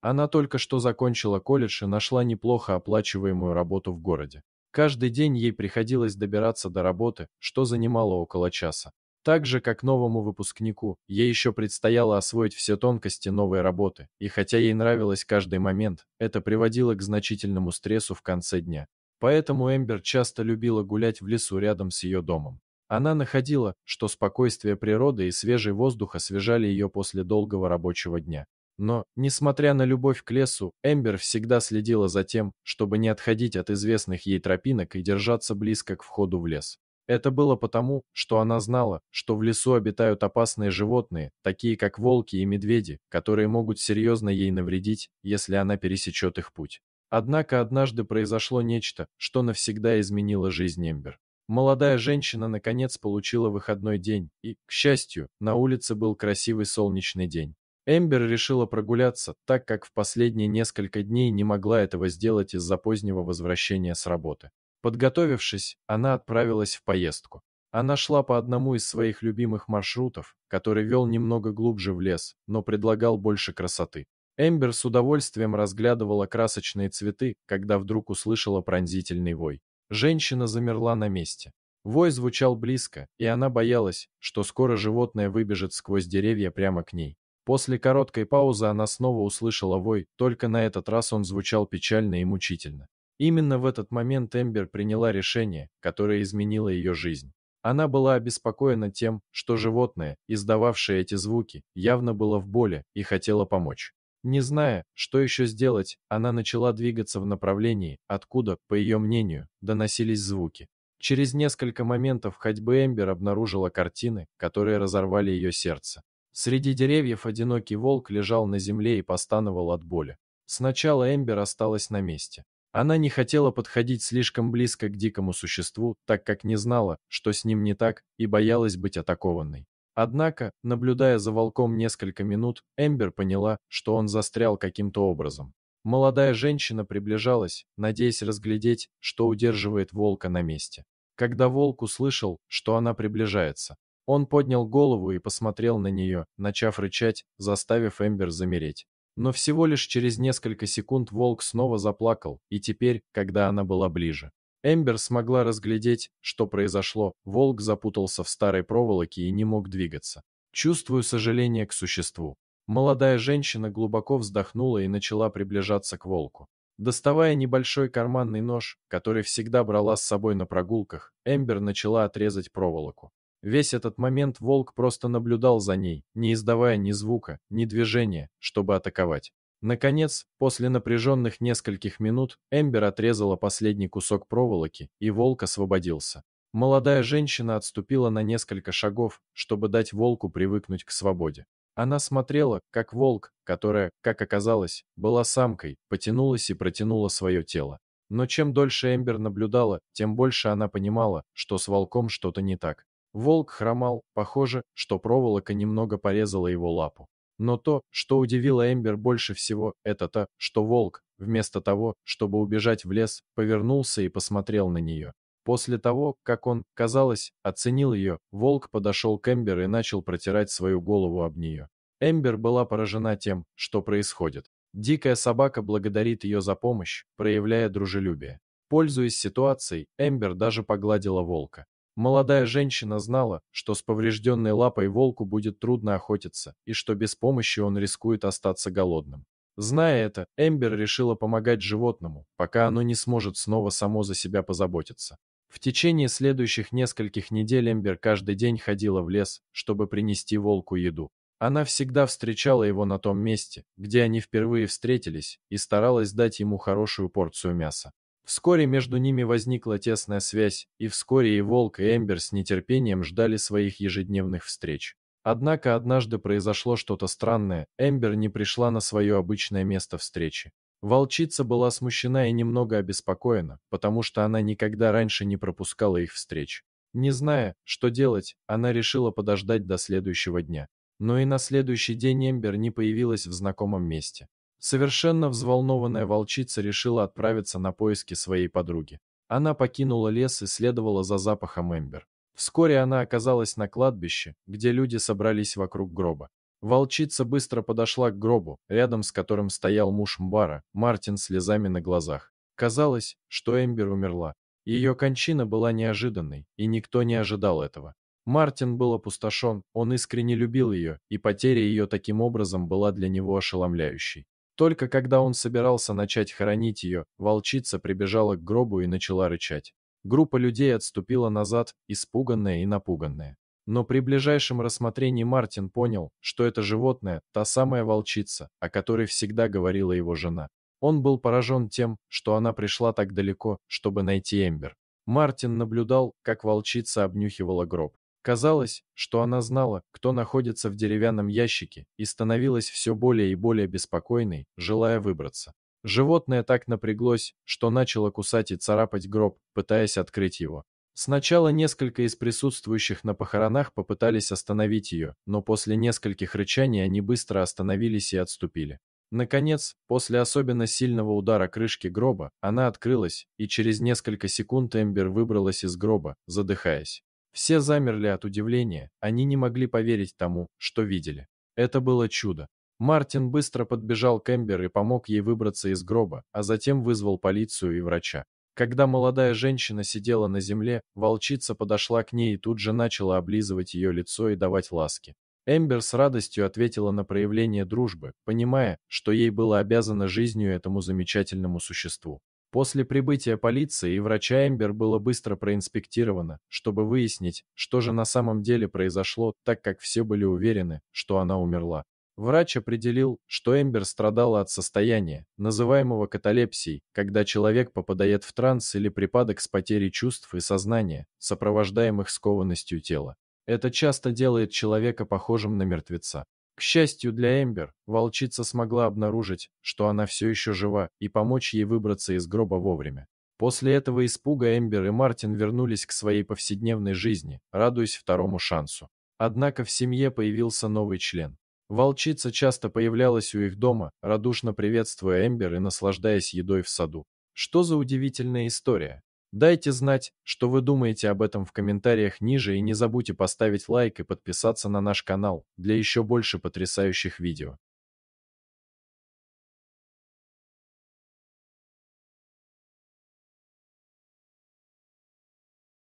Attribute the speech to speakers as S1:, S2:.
S1: Она только что закончила колледж и нашла неплохо оплачиваемую работу в городе. Каждый день ей приходилось добираться до работы, что занимало около часа. Так же, как новому выпускнику, ей еще предстояло освоить все тонкости новой работы, и хотя ей нравилось каждый момент, это приводило к значительному стрессу в конце дня. Поэтому Эмбер часто любила гулять в лесу рядом с ее домом. Она находила, что спокойствие природы и свежий воздух освежали ее после долгого рабочего дня. Но, несмотря на любовь к лесу, Эмбер всегда следила за тем, чтобы не отходить от известных ей тропинок и держаться близко к входу в лес. Это было потому, что она знала, что в лесу обитают опасные животные, такие как волки и медведи, которые могут серьезно ей навредить, если она пересечет их путь. Однако однажды произошло нечто, что навсегда изменило жизнь Эмбер. Молодая женщина наконец получила выходной день, и, к счастью, на улице был красивый солнечный день. Эмбер решила прогуляться, так как в последние несколько дней не могла этого сделать из-за позднего возвращения с работы. Подготовившись, она отправилась в поездку. Она шла по одному из своих любимых маршрутов, который вел немного глубже в лес, но предлагал больше красоты. Эмбер с удовольствием разглядывала красочные цветы, когда вдруг услышала пронзительный вой. Женщина замерла на месте. Вой звучал близко, и она боялась, что скоро животное выбежит сквозь деревья прямо к ней. После короткой паузы она снова услышала вой, только на этот раз он звучал печально и мучительно. Именно в этот момент Эмбер приняла решение, которое изменило ее жизнь. Она была обеспокоена тем, что животное, издававшее эти звуки, явно было в боли и хотело помочь. Не зная, что еще сделать, она начала двигаться в направлении, откуда, по ее мнению, доносились звуки. Через несколько моментов ходьбы Эмбер обнаружила картины, которые разорвали ее сердце. Среди деревьев одинокий волк лежал на земле и постановал от боли. Сначала Эмбер осталась на месте. Она не хотела подходить слишком близко к дикому существу, так как не знала, что с ним не так, и боялась быть атакованной. Однако, наблюдая за волком несколько минут, Эмбер поняла, что он застрял каким-то образом. Молодая женщина приближалась, надеясь разглядеть, что удерживает волка на месте. Когда волк услышал, что она приближается, он поднял голову и посмотрел на нее, начав рычать, заставив Эмбер замереть. Но всего лишь через несколько секунд волк снова заплакал, и теперь, когда она была ближе. Эмбер смогла разглядеть, что произошло, волк запутался в старой проволоке и не мог двигаться. Чувствую сожаление к существу. Молодая женщина глубоко вздохнула и начала приближаться к волку. Доставая небольшой карманный нож, который всегда брала с собой на прогулках, Эмбер начала отрезать проволоку. Весь этот момент волк просто наблюдал за ней, не издавая ни звука, ни движения, чтобы атаковать. Наконец, после напряженных нескольких минут, Эмбер отрезала последний кусок проволоки, и волк освободился. Молодая женщина отступила на несколько шагов, чтобы дать волку привыкнуть к свободе. Она смотрела, как волк, которая, как оказалось, была самкой, потянулась и протянула свое тело. Но чем дольше Эмбер наблюдала, тем больше она понимала, что с волком что-то не так. Волк хромал, похоже, что проволока немного порезала его лапу. Но то, что удивило Эмбер больше всего, это то, что волк, вместо того, чтобы убежать в лес, повернулся и посмотрел на нее. После того, как он, казалось, оценил ее, волк подошел к Эмбер и начал протирать свою голову об нее. Эмбер была поражена тем, что происходит. Дикая собака благодарит ее за помощь, проявляя дружелюбие. Пользуясь ситуацией, Эмбер даже погладила волка. Молодая женщина знала, что с поврежденной лапой волку будет трудно охотиться, и что без помощи он рискует остаться голодным. Зная это, Эмбер решила помогать животному, пока оно не сможет снова само за себя позаботиться. В течение следующих нескольких недель Эмбер каждый день ходила в лес, чтобы принести волку еду. Она всегда встречала его на том месте, где они впервые встретились, и старалась дать ему хорошую порцию мяса. Вскоре между ними возникла тесная связь, и вскоре и Волк, и Эмбер с нетерпением ждали своих ежедневных встреч. Однако однажды произошло что-то странное, Эмбер не пришла на свое обычное место встречи. Волчица была смущена и немного обеспокоена, потому что она никогда раньше не пропускала их встреч. Не зная, что делать, она решила подождать до следующего дня. Но и на следующий день Эмбер не появилась в знакомом месте. Совершенно взволнованная волчица решила отправиться на поиски своей подруги. Она покинула лес и следовала за запахом Эмбер. Вскоре она оказалась на кладбище, где люди собрались вокруг гроба. Волчица быстро подошла к гробу, рядом с которым стоял муж Мбара, Мартин с слезами на глазах. Казалось, что Эмбер умерла. Ее кончина была неожиданной, и никто не ожидал этого. Мартин был опустошен, он искренне любил ее, и потеря ее таким образом была для него ошеломляющей. Только когда он собирался начать хоронить ее, волчица прибежала к гробу и начала рычать. Группа людей отступила назад, испуганная и напуганная. Но при ближайшем рассмотрении Мартин понял, что это животное – та самая волчица, о которой всегда говорила его жена. Он был поражен тем, что она пришла так далеко, чтобы найти Эмбер. Мартин наблюдал, как волчица обнюхивала гроб. Казалось, что она знала, кто находится в деревянном ящике, и становилась все более и более беспокойной, желая выбраться. Животное так напряглось, что начало кусать и царапать гроб, пытаясь открыть его. Сначала несколько из присутствующих на похоронах попытались остановить ее, но после нескольких рычаний они быстро остановились и отступили. Наконец, после особенно сильного удара крышки гроба, она открылась, и через несколько секунд Эмбер выбралась из гроба, задыхаясь. Все замерли от удивления, они не могли поверить тому, что видели. Это было чудо. Мартин быстро подбежал к Эмбер и помог ей выбраться из гроба, а затем вызвал полицию и врача. Когда молодая женщина сидела на земле, волчица подошла к ней и тут же начала облизывать ее лицо и давать ласки. Эмбер с радостью ответила на проявление дружбы, понимая, что ей было обязано жизнью этому замечательному существу. После прибытия полиции и врача Эмбер было быстро проинспектировано, чтобы выяснить, что же на самом деле произошло, так как все были уверены, что она умерла. Врач определил, что Эмбер страдала от состояния, называемого каталепсией, когда человек попадает в транс или припадок с потерей чувств и сознания, сопровождаемых скованностью тела. Это часто делает человека похожим на мертвеца. К счастью для Эмбер, волчица смогла обнаружить, что она все еще жива, и помочь ей выбраться из гроба вовремя. После этого испуга Эмбер и Мартин вернулись к своей повседневной жизни, радуясь второму шансу. Однако в семье появился новый член. Волчица часто появлялась у их дома, радушно приветствуя Эмбер и наслаждаясь едой в саду. Что за удивительная история? Дайте знать, что вы думаете об этом в комментариях ниже и не забудьте поставить лайк и подписаться на наш канал для еще больше потрясающих видео.